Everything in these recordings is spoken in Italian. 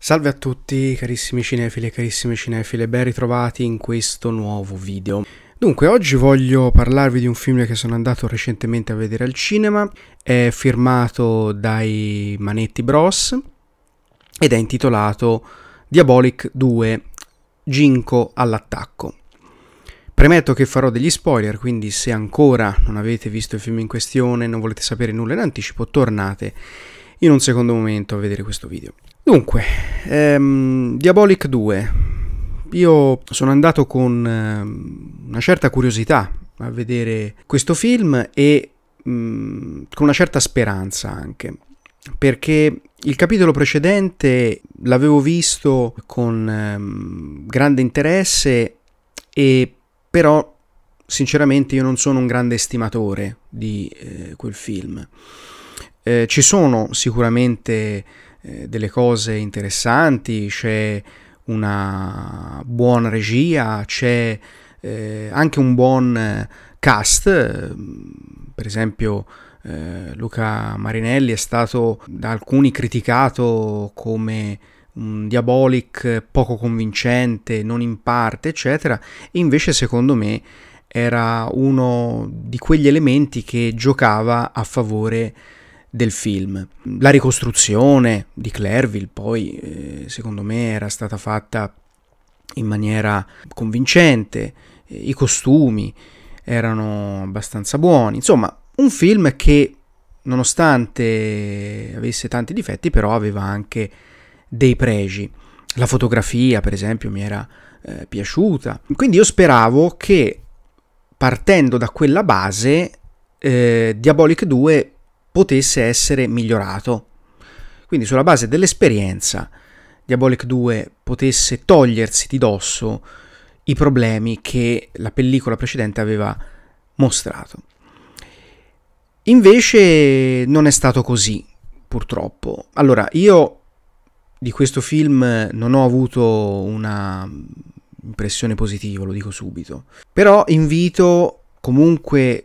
Salve a tutti carissimi cinefili e carissime cinefile, ben ritrovati in questo nuovo video. Dunque, oggi voglio parlarvi di un film che sono andato recentemente a vedere al cinema, è firmato dai Manetti Bros ed è intitolato Diabolic 2 Ginko all'attacco. Premetto che farò degli spoiler, quindi se ancora non avete visto il film in questione e non volete sapere nulla in anticipo, tornate in un secondo momento a vedere questo video. Dunque, ehm, Diabolic 2. Io sono andato con ehm, una certa curiosità a vedere questo film e mh, mm, con una certa speranza anche, perché il capitolo precedente l'avevo visto con ehm, grande interesse e però sinceramente io non sono un grande estimatore di eh, quel film. Eh, ci sono sicuramente eh, delle cose interessanti, c'è una buona regia, c'è eh, anche un buon eh, cast, mm, per esempio eh, Luca Marinelli è stato da alcuni criticato come un diabolic poco convincente, non in parte, eccetera, e invece secondo me era uno di quegli elementi che giocava a favore del film. La ricostruzione di Clerville poi eh, secondo me era stata fatta in maniera convincente, eh, i costumi erano abbastanza buoni, insomma un film che nonostante avesse tanti difetti però aveva anche dei pregi. La fotografia per esempio mi era eh, piaciuta, quindi io speravo che partendo da quella base eh, Diabolic 2 potesse essere migliorato. Quindi sulla base dell'esperienza Diabolic 2 potesse togliersi di dosso i problemi che la pellicola precedente aveva mostrato. Invece non è stato così, purtroppo. Allora, io di questo film non ho avuto una impressione positiva, lo dico subito. Però invito comunque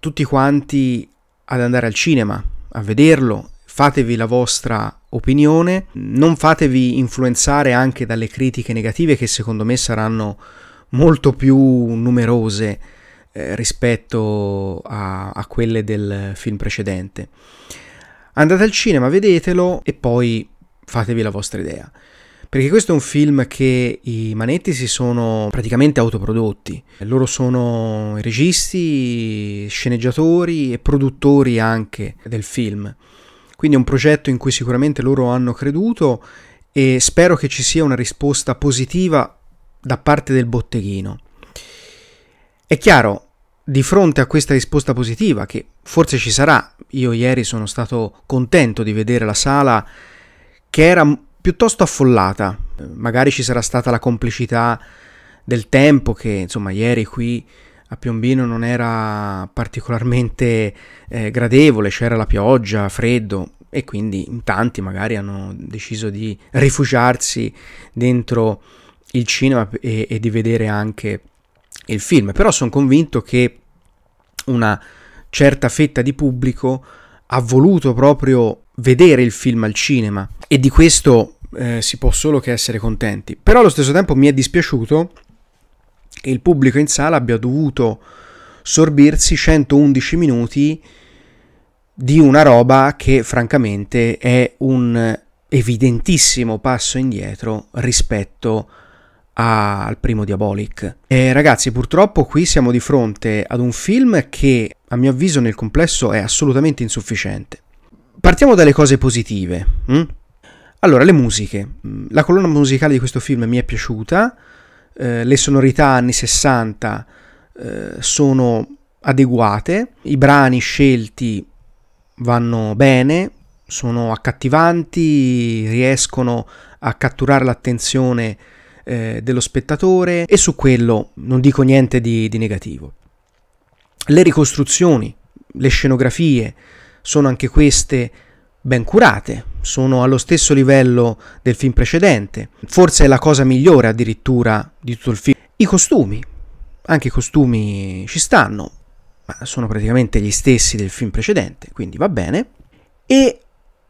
tutti quanti ad andare al cinema, a vederlo, fatevi la vostra opinione, non fatevi influenzare anche dalle critiche negative che secondo me saranno molto più numerose eh, rispetto a, a quelle del film precedente. Andate al cinema, vedetelo e poi fatevi la vostra idea perché questo è un film che i Manetti si sono praticamente autoprodotti. Loro sono registi, sceneggiatori e produttori anche del film. Quindi è un progetto in cui sicuramente loro hanno creduto e spero che ci sia una risposta positiva da parte del botteghino. È chiaro, di fronte a questa risposta positiva, che forse ci sarà, io ieri sono stato contento di vedere la sala che era piuttosto affollata. Magari ci sarà stata la complicità del tempo che, insomma, ieri qui a Piombino non era particolarmente eh, gradevole, c'era la pioggia, freddo e quindi in tanti magari hanno deciso di rifugiarsi dentro il cinema e, e di vedere anche il film. Però sono convinto che una certa fetta di pubblico ha voluto proprio vedere il film al cinema e di questo eh, si può solo che essere contenti. Però allo stesso tempo mi è dispiaciuto che il pubblico in sala abbia dovuto sorbirsi 111 minuti di una roba che francamente è un evidentissimo passo indietro rispetto a... al primo Diabolic. E ragazzi, purtroppo qui siamo di fronte ad un film che a mio avviso nel complesso è assolutamente insufficiente partiamo dalle cose positive. Hm? Allora, le musiche. Mm, la colonna musicale di questo film mi è piaciuta, eh, le sonorità anni 60 eh, sono adeguate, i brani scelti vanno bene, sono accattivanti, riescono a catturare l'attenzione eh, dello spettatore e su quello non dico niente di, di negativo. Le ricostruzioni, le scenografie, sono anche queste ben curate, sono allo stesso livello del film precedente, forse è la cosa migliore addirittura di tutto il film. I costumi, anche i costumi ci stanno, ma sono praticamente gli stessi del film precedente, quindi va bene. E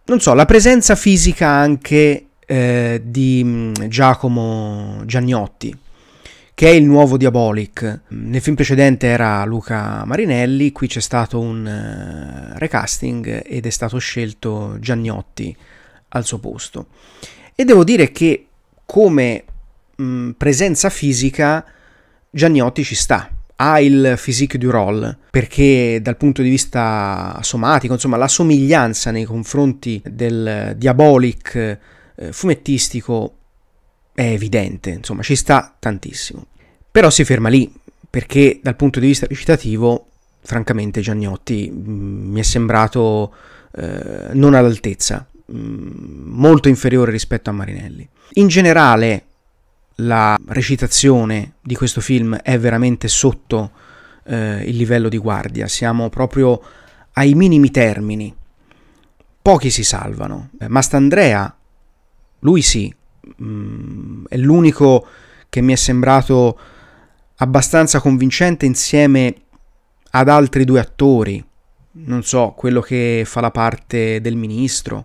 non so, la presenza fisica anche eh, di mm, Giacomo Gianniotti, che è il nuovo Diabolic. Nel film precedente era Luca Marinelli, qui c'è stato un eh, recasting ed è stato scelto Giannotti al suo posto. E devo dire che come mh, mm, presenza fisica Giannotti ci sta, ha il physique du role perché dal punto di vista somatico, insomma, la somiglianza nei confronti del diabolic eh, fumettistico è evidente, insomma ci sta tantissimo. Però si ferma lì, perché dal punto di vista recitativo, francamente Giannotti mm, mi è sembrato eh, non all'altezza, mm, molto inferiore rispetto a Marinelli. In generale la recitazione di questo film è veramente sotto eh, il livello di guardia, siamo proprio ai minimi termini. Pochi si salvano. Mastandrea, lui sì, mm, è l'unico che mi è sembrato abbastanza convincente insieme ad altri due attori, non so, quello che fa la parte del ministro,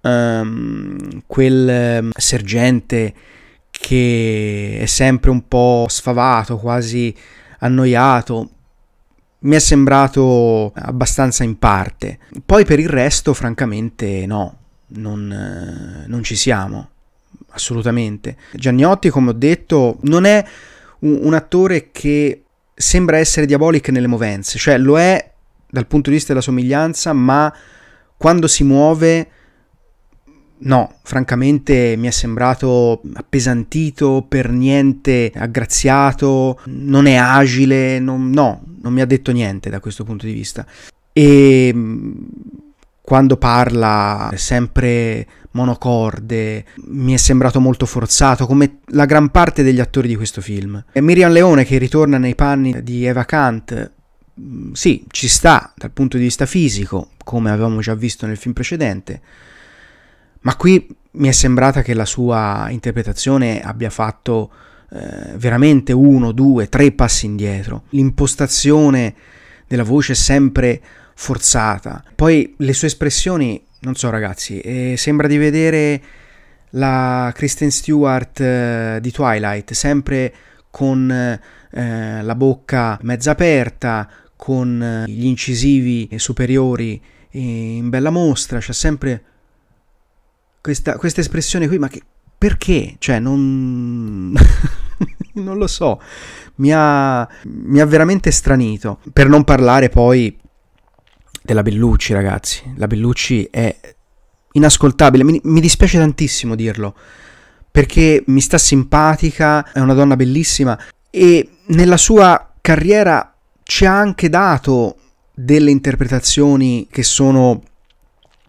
um, quel ehm, sergente che è sempre un po' sfavato, quasi annoiato, mi è sembrato abbastanza in parte. Poi per il resto, francamente, no, non, eh, non ci siamo assolutamente. Gianniotti, come ho detto, non è un, un attore che sembra essere diabolico nelle movenze, cioè lo è dal punto di vista della somiglianza, ma quando si muove... No, francamente mi è sembrato appesantito, per niente aggraziato, non è agile, non, no, non mi ha detto niente da questo punto di vista. E quando parla sempre monocorde, mi è sembrato molto forzato, come la gran parte degli attori di questo film. E Miriam Leone che ritorna nei panni di Eva Kant, mm, sì, ci sta dal punto di vista fisico, come avevamo già visto nel film precedente, ma qui mi è sembrata che la sua interpretazione abbia fatto eh, veramente uno, due, tre passi indietro. L'impostazione della voce è sempre forzata. Poi le sue espressioni, non so ragazzi, eh, sembra di vedere la Kristen Stewart eh, di Twilight, sempre con eh, la bocca mezza aperta, con eh, gli incisivi superiori eh, in bella mostra, c'è sempre questa, questa espressione qui, ma che, perché? Cioè, non... non lo so, mi ha, mi ha veramente stranito. Per non parlare poi della Bellucci, ragazzi. La Bellucci è inascoltabile, mi, mi dispiace tantissimo dirlo, perché mi sta simpatica, è una donna bellissima e nella sua carriera ci ha anche dato delle interpretazioni che sono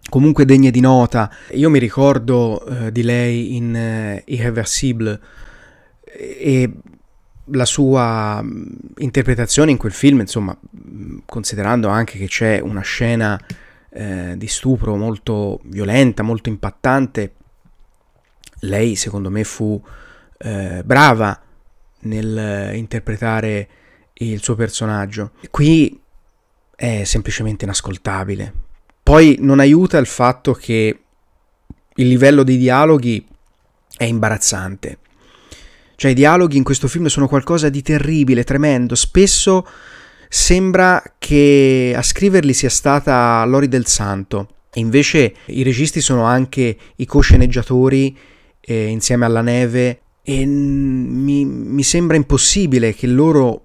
comunque degne di nota. Io mi ricordo eh, di lei in eh, Irreversible e la sua mm, interpretazione in quel film, insomma, mm, considerando anche che c'è una scena eh, di stupro molto violenta, molto impattante, lei secondo me fu eh, brava nel eh, interpretare il suo personaggio. Qui è semplicemente inascoltabile. Poi non aiuta il fatto che il livello dei dialoghi è imbarazzante. Cioè i dialoghi in questo film sono qualcosa di terribile, tremendo. Spesso sembra che a scriverli sia stata Lori del Santo. E invece i registi sono anche i cosceneggiatori eh, insieme alla neve e mi, mi sembra impossibile che loro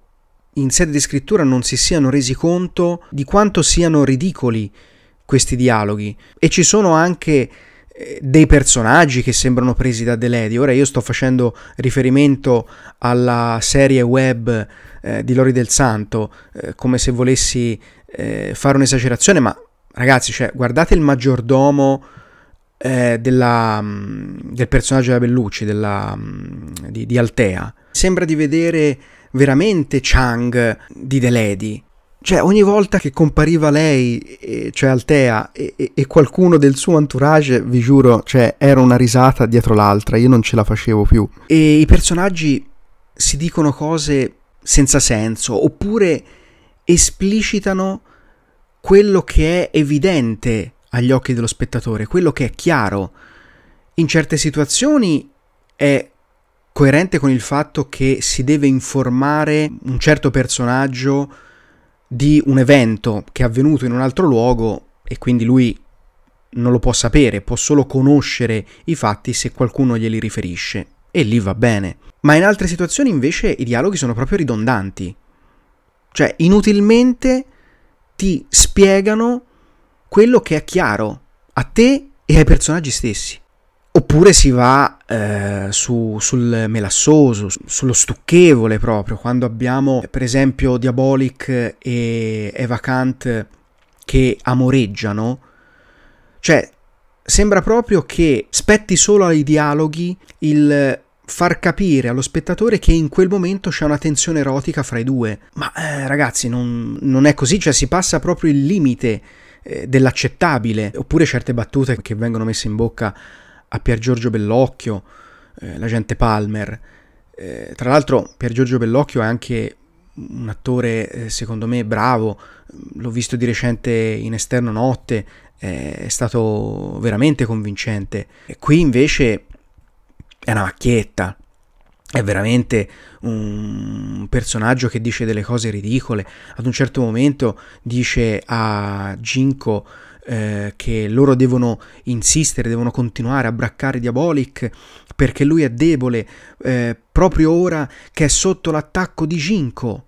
in sede di scrittura non si siano resi conto di quanto siano ridicoli questi dialoghi. E ci sono anche dei personaggi che sembrano presi da Deledi. Ora io sto facendo riferimento alla serie web eh, di Lori del Santo, eh, come se volessi eh, fare un'esagerazione, ma ragazzi, cioè, guardate il maggiordomo eh, della, mm, del personaggio della Bellucci, della, mm, di, di Altea. Sembra di vedere veramente Chang di The Lady. Cioè, ogni volta che compariva lei, cioè Altea, e, e, qualcuno del suo entourage, vi giuro, cioè, era una risata dietro l'altra, io non ce la facevo più. E i personaggi si dicono cose senza senso, oppure esplicitano quello che è evidente agli occhi dello spettatore, quello che è chiaro. In certe situazioni è coerente con il fatto che si deve informare un certo personaggio di un evento che è avvenuto in un altro luogo e quindi lui non lo può sapere, può solo conoscere i fatti se qualcuno glieli riferisce. E lì va bene. Ma in altre situazioni invece i dialoghi sono proprio ridondanti. Cioè, inutilmente ti spiegano quello che è chiaro a te e ai personaggi stessi. Oppure si va eh, su, sul melassoso, sullo stucchevole proprio, quando abbiamo per esempio Diabolic e Eva Kant che amoreggiano, cioè sembra proprio che spetti solo ai dialoghi il far capire allo spettatore che in quel momento c'è una tensione erotica fra i due. Ma eh, ragazzi, non, non, è così, cioè si passa proprio il limite eh, dell'accettabile oppure certe battute che vengono messe in bocca a Pier Giorgio Bellocchio, eh, l'agente Palmer. Eh, tra l'altro Pier Giorgio Bellocchio è anche un attore eh, secondo me bravo, l'ho visto di recente in Esterno Notte, eh, è stato veramente convincente. E qui invece è una macchietta, è veramente un personaggio che dice delle cose ridicole. Ad un certo momento dice a Ginko eh, che loro devono insistere, devono continuare a braccare Diabolic perché lui è debole eh, proprio ora che è sotto l'attacco di Ginko.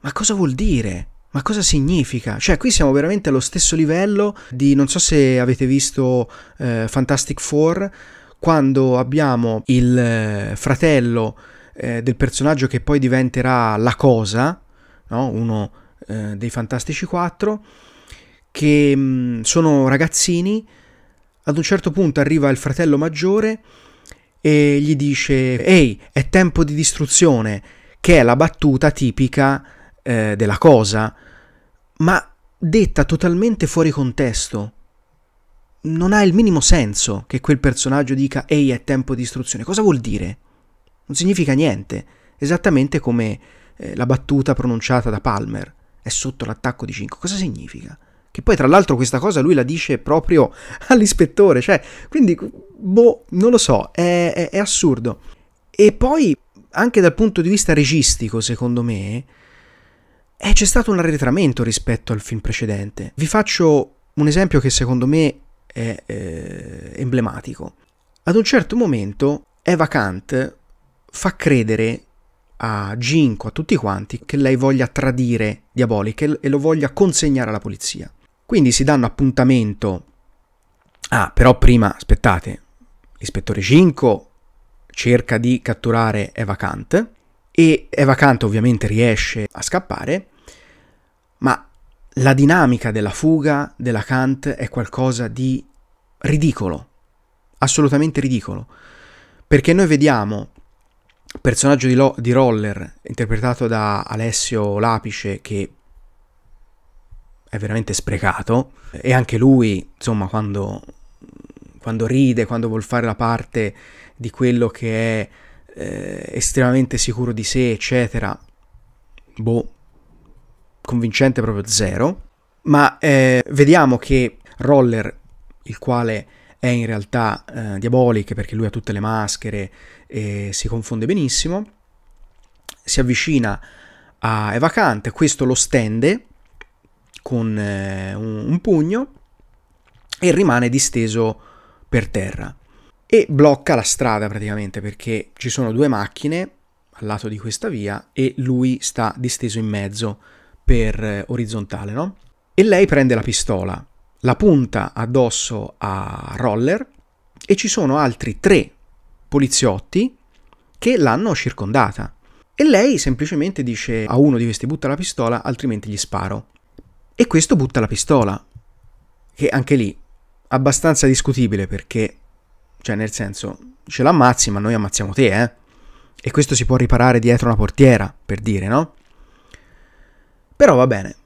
Ma cosa vuol dire? Ma cosa significa? Cioè, qui siamo veramente allo stesso livello di, non so se avete visto eh, Fantastic Four, quando abbiamo il eh, fratello eh, del personaggio che poi diventerà la cosa, no? uno eh, dei Fantastici 4, che mh, mm, sono ragazzini, ad un certo punto arriva il fratello maggiore e gli dice ehi, è tempo di distruzione, che è la battuta tipica eh, della cosa, ma detta totalmente fuori contesto. Non ha il minimo senso che quel personaggio dica ehi, è tempo di distruzione. Cosa vuol dire? Non significa niente, esattamente come eh, la battuta pronunciata da Palmer. È sotto l'attacco di 5. Cosa significa? Che poi tra l'altro questa cosa lui la dice proprio all'ispettore, cioè, quindi, boh, non lo so, è, è, è assurdo. E poi, anche dal punto di vista registico, secondo me, eh, c'è stato un arretramento rispetto al film precedente. Vi faccio un esempio che secondo me è eh, emblematico. Ad un certo momento Eva Kant fa credere a Ginko, a tutti quanti, che lei voglia tradire Diabolic e lo voglia consegnare alla polizia. Quindi si danno appuntamento. Ah, però prima, aspettate, l'ispettore Ginko cerca di catturare Eva Kant e Eva Kant ovviamente riesce a scappare, ma la dinamica della fuga della Kant è qualcosa di ridicolo, assolutamente ridicolo, perché noi vediamo il personaggio di, Lo- di Roller interpretato da Alessio Lapice che è veramente sprecato e anche lui, insomma, quando, quando ride, quando vuol fare la parte di quello che è eh, estremamente sicuro di sé, eccetera, boh, convincente proprio zero. Ma eh, vediamo che Roller, il quale è in realtà eh, Diabolic perché lui ha tutte le maschere e si confonde benissimo, si avvicina a Evacante, questo lo stende con eh, un, un pugno e rimane disteso per terra e blocca la strada praticamente perché ci sono due macchine al lato di questa via e lui sta disteso in mezzo per eh, orizzontale, no? E lei prende la pistola, la punta addosso a Roller e ci sono altri tre poliziotti che l'hanno circondata. E lei semplicemente dice a uno di questi butta la pistola, altrimenti gli sparo. E questo butta la pistola, che anche lì abbastanza discutibile perché, cioè nel senso, ce l'ammazzi ma noi ammazziamo te, eh? E questo si può riparare dietro una portiera, per dire, no? Però va bene.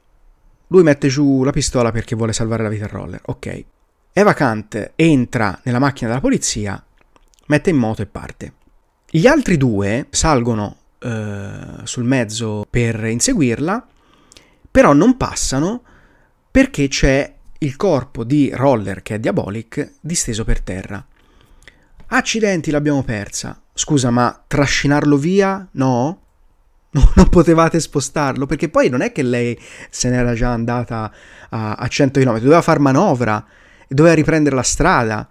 Lui mette giù la pistola perché vuole salvare la vita a Roller, ok. Eva Kant entra nella macchina della polizia, mette in moto e parte. Gli altri due salgono eh, sul mezzo per inseguirla però non passano perché c'è il corpo di Roller, che è Diabolic, disteso per terra. Accidenti, l'abbiamo persa. Scusa, ma trascinarlo via? No? Non potevate spostarlo? Perché poi non è che lei se n'era già andata a, a 100 km, doveva far manovra, doveva riprendere la strada.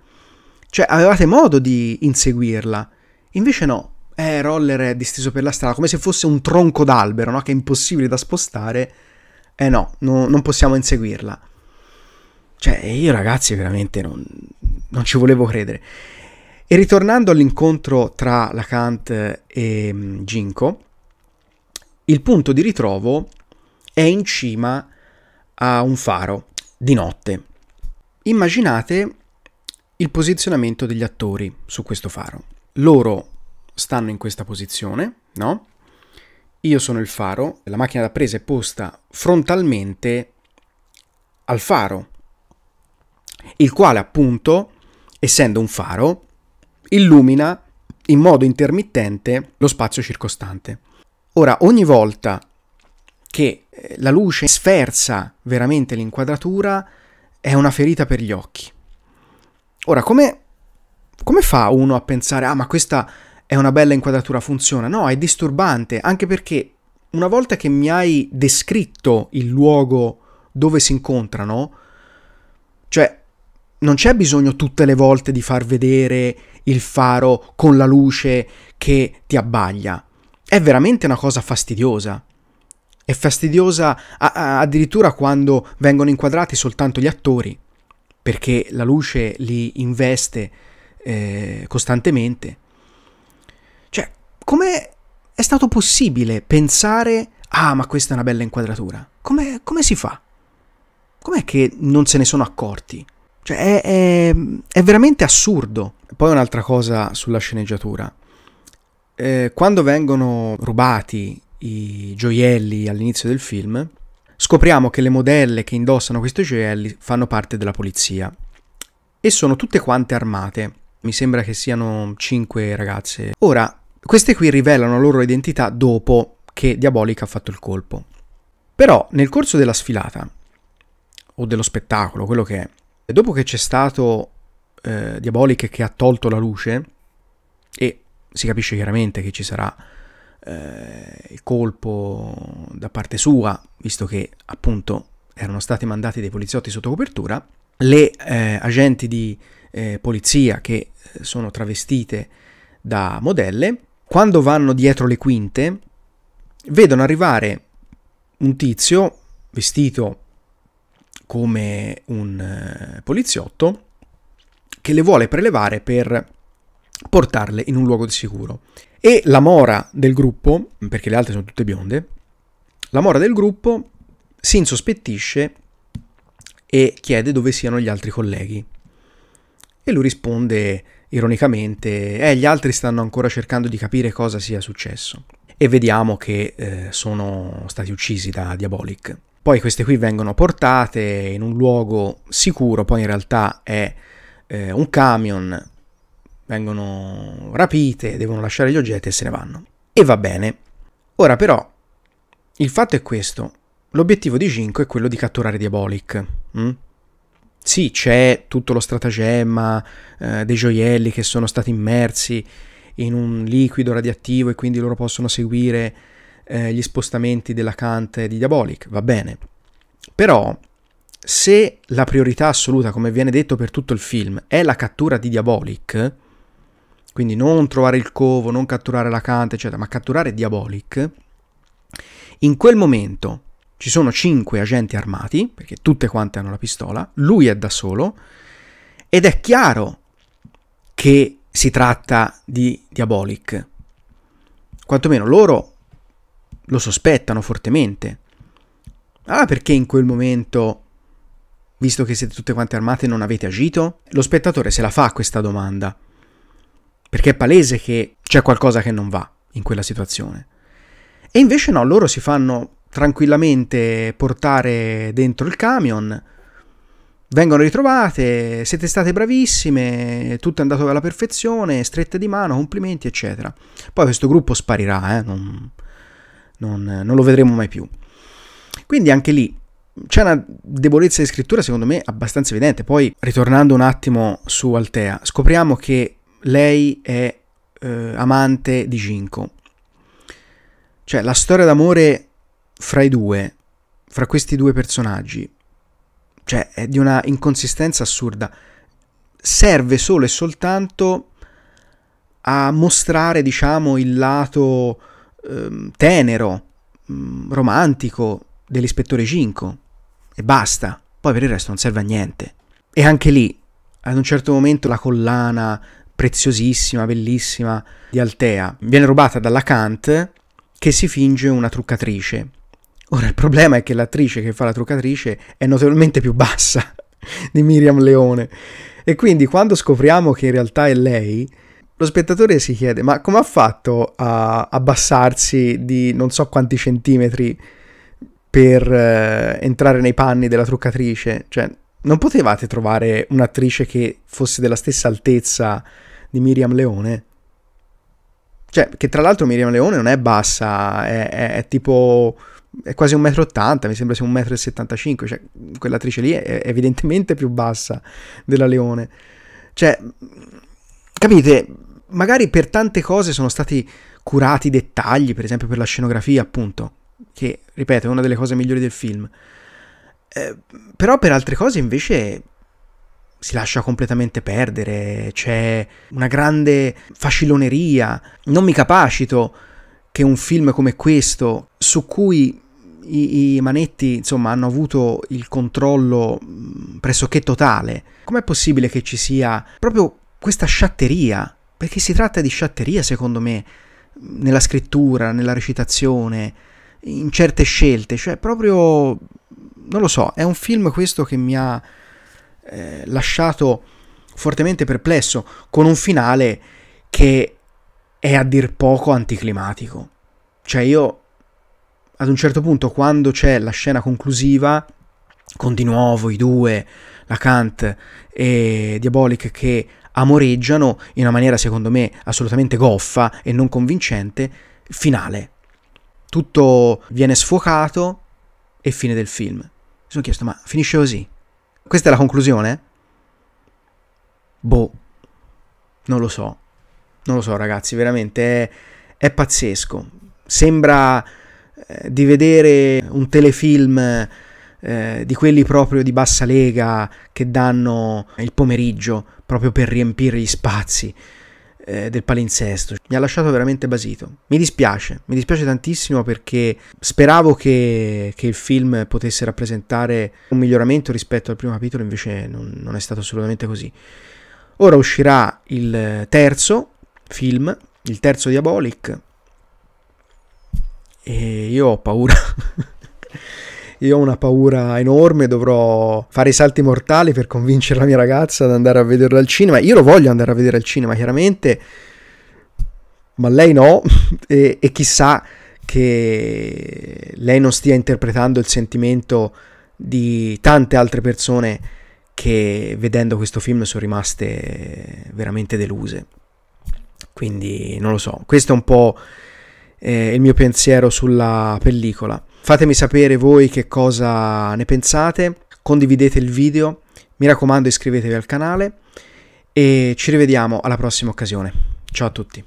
Cioè, avevate modo di inseguirla. Invece no. Eh, Roller è disteso per la strada, come se fosse un tronco d'albero, no? Che è impossibile da spostare eh no, no non possiamo inseguirla. Cioè, io ragazzi veramente non, non ci volevo credere. E ritornando all'incontro tra Lacan e mm, Ginko, il punto di ritrovo è in cima a un faro di notte. Immaginate il posizionamento degli attori su questo faro. Loro stanno in questa posizione, no? io sono il faro, la macchina da presa è posta frontalmente al faro, il quale appunto, essendo un faro, illumina in modo intermittente lo spazio circostante. Ora, ogni volta che eh, la luce sferza veramente l'inquadratura, è una ferita per gli occhi. Ora, come, come fa uno a pensare, ah, ma questa è una bella inquadratura, funziona. No, è disturbante, anche perché una volta che mi hai descritto il luogo dove si incontrano, cioè non c'è bisogno tutte le volte di far vedere il faro con la luce che ti abbaglia. È veramente una cosa fastidiosa. È fastidiosa a- a- addirittura quando vengono inquadrati soltanto gli attori, perché la luce li investe eh, costantemente. Come è stato possibile pensare, ah ma questa è una bella inquadratura? Come, come si fa? Com'è che non se ne sono accorti? Cioè, è, è, è veramente assurdo. Poi un'altra cosa sulla sceneggiatura. Eh, quando vengono rubati i gioielli all'inizio del film, scopriamo che le modelle che indossano questi gioielli fanno parte della polizia e sono tutte quante armate. Mi sembra che siano 5 ragazze. Ora, queste qui rivelano la loro identità dopo che Diabolica ha fatto il colpo. Però nel corso della sfilata, o dello spettacolo, quello che è, dopo che c'è stato eh, Diabolica che ha tolto la luce, e si capisce chiaramente che ci sarà eh, il colpo da parte sua, visto che appunto erano stati mandati dei poliziotti sotto copertura, le eh, agenti di eh, polizia che eh, sono travestite da modelle quando vanno dietro le quinte, vedono arrivare un tizio vestito come un eh, poliziotto che le vuole prelevare per portarle in un luogo di sicuro. E la mora del gruppo, perché le altre sono tutte bionde, la mora del gruppo si insospettisce e chiede dove siano gli altri colleghi. E lui risponde ironicamente, eh, gli altri stanno ancora cercando di capire cosa sia successo. E vediamo che eh, sono stati uccisi da Diabolic. Poi queste qui vengono portate in un luogo sicuro, poi in realtà è eh, un camion, vengono rapite, devono lasciare gli oggetti e se ne vanno. E va bene. Ora però, il fatto è questo, l'obiettivo di Jinko è quello di catturare Diabolic. Mm? Sì, c'è tutto lo stratagemma eh, dei gioielli che sono stati immersi in un liquido radioattivo e quindi loro possono seguire eh, gli spostamenti della Kant di Diabolic, va bene. Però se la priorità assoluta, come viene detto per tutto il film, è la cattura di Diabolic, quindi non trovare il covo, non catturare la Kant, eccetera, ma catturare Diabolic, in quel momento ci sono cinque agenti armati, perché tutte quante hanno la pistola, lui è da solo, ed è chiaro che si tratta di Diabolic. Quantomeno loro lo sospettano fortemente. Ah, perché in quel momento, visto che siete tutte quante armate, non avete agito? Lo spettatore se la fa questa domanda, perché è palese che c'è qualcosa che non va in quella situazione. E invece no, loro si fanno tranquillamente portare dentro il camion. Vengono ritrovate, siete state bravissime, tutto è andato alla perfezione, strette di mano, complimenti, eccetera. Poi questo gruppo sparirà, eh? non, non, non lo vedremo mai più. Quindi anche lì c'è una debolezza di scrittura secondo me abbastanza evidente. Poi, ritornando un attimo su Altea, scopriamo che lei è eh, amante di Ginko. Cioè, la storia d'amore fra i due, fra questi due personaggi, cioè è di una inconsistenza assurda, serve solo e soltanto a mostrare, diciamo, il lato ehm, tenero, mh, mm, romantico dell'ispettore Cinco e basta. Poi per il resto non serve a niente. E anche lì, ad un certo momento, la collana preziosissima, bellissima di Altea viene rubata dalla Kant che si finge una truccatrice Ora il problema è che l'attrice che fa la truccatrice è notevolmente più bassa di Miriam Leone e quindi quando scopriamo che in realtà è lei, lo spettatore si chiede ma come ha fatto a abbassarsi di non so quanti centimetri per eh, entrare nei panni della truccatrice? Cioè, non potevate trovare un'attrice che fosse della stessa altezza di Miriam Leone? Cioè, che tra l'altro Miriam Leone non è bassa, è, è, è tipo è quasi 1,80 m, mi sembra sia 1,75 m, cioè quell'attrice lì è evidentemente più bassa della Leone. Cioè, capite, magari per tante cose sono stati curati dettagli, per esempio per la scenografia, appunto, che, ripeto, è una delle cose migliori del film. Eh, però per altre cose invece si lascia completamente perdere, c'è una grande faciloneria, non mi capacito che un film come questo, su cui i, i manetti insomma, hanno avuto il controllo mm, pressoché totale, com'è possibile che ci sia proprio questa sciatteria? Perché si tratta di sciatteria, secondo me, nella scrittura, nella recitazione, in certe scelte, cioè proprio non lo so, è un film questo che mi ha eh, lasciato fortemente perplesso, con un finale che è a dir poco anticlimatico. Cioè io ad un certo punto quando c'è la scena conclusiva con di nuovo i due, la Kant e Diabolic che amoreggiano in una maniera secondo me assolutamente goffa e non convincente, finale. Tutto viene sfocato e fine del film. Mi sono chiesto ma finisce così? Questa è la conclusione? Boh, non lo so non lo so ragazzi, veramente è, è pazzesco. Sembra eh, di vedere un telefilm eh, di quelli proprio di bassa lega che danno il pomeriggio proprio per riempire gli spazi eh, del palinsesto. Mi ha lasciato veramente basito. Mi dispiace, mi dispiace tantissimo perché speravo che, che il film potesse rappresentare un miglioramento rispetto al primo capitolo, invece non, non è stato assolutamente così. Ora uscirà il terzo, film, il terzo Diabolic. E io ho paura. io ho una paura enorme, dovrò fare i salti mortali per convincere la mia ragazza ad andare a vederlo al cinema. Io lo voglio andare a vedere al cinema, chiaramente, ma lei no, e, e chissà che lei non stia interpretando il sentimento di tante altre persone che vedendo questo film sono rimaste veramente deluse. Quindi non lo so, questo è un po' eh, il mio pensiero sulla pellicola. Fatemi sapere voi che cosa ne pensate, condividete il video, mi raccomando iscrivetevi al canale e ci rivediamo alla prossima occasione. Ciao a tutti.